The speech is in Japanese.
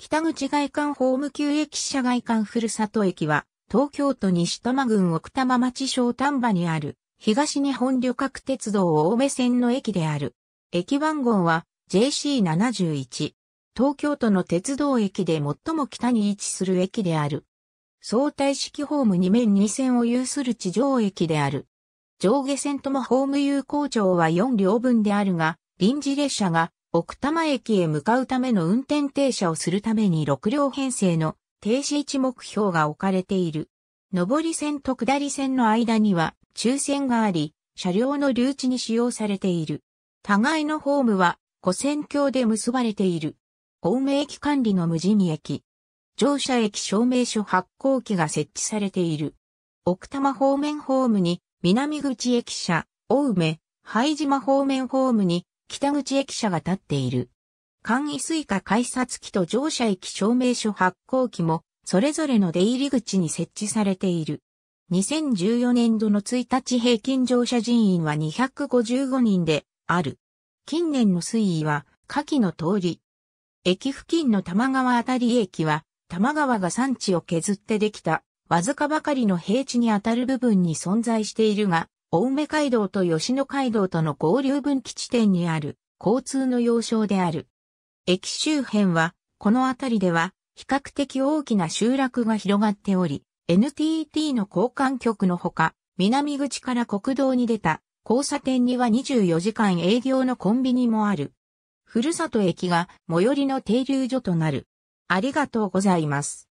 北口外環ホーム級駅舎外環ふるさと駅は、東京都西多摩郡奥多摩町小丹波にある、東日本旅客鉄道青梅線の駅である。駅番号は JC71。東京都の鉄道駅で最も北に位置する駅である。相対式ホーム2面2線を有する地上駅である。上下線ともホーム有効長は4両分であるが、臨時列車が奥多摩駅へ向かうための運転停車をするために6両編成の停止位置目標が置かれている。上り線と下り線の間には抽選があり、車両の留置に使用されている。互いのホームは、古線橋で結ばれている。青梅駅管理の無人駅。乗車駅証明書発行機が設置されている。奥多摩方面ホームに、南口駅舎、青梅、拝島方面ホームに、北口駅舎が建っている。簡易スイカ改札機と乗車駅証明書発行機も、それぞれの出入り口に設置されている。2014年度の1日平均乗車人員は255人である。近年の推移は、下記の通り。駅付近の玉川あたり駅は、玉川が山地を削ってできた、わずかばかりの平地にあたる部分に存在しているが、青梅街道と吉野街道との合流分岐地点にある交通の要衝である。駅周辺は、この辺りでは比較的大きな集落が広がっており、NTT の交換局のほか、南口から国道に出た交差点には24時間営業のコンビニもある。ふるさと駅が最寄りの停留所となる。ありがとうございます。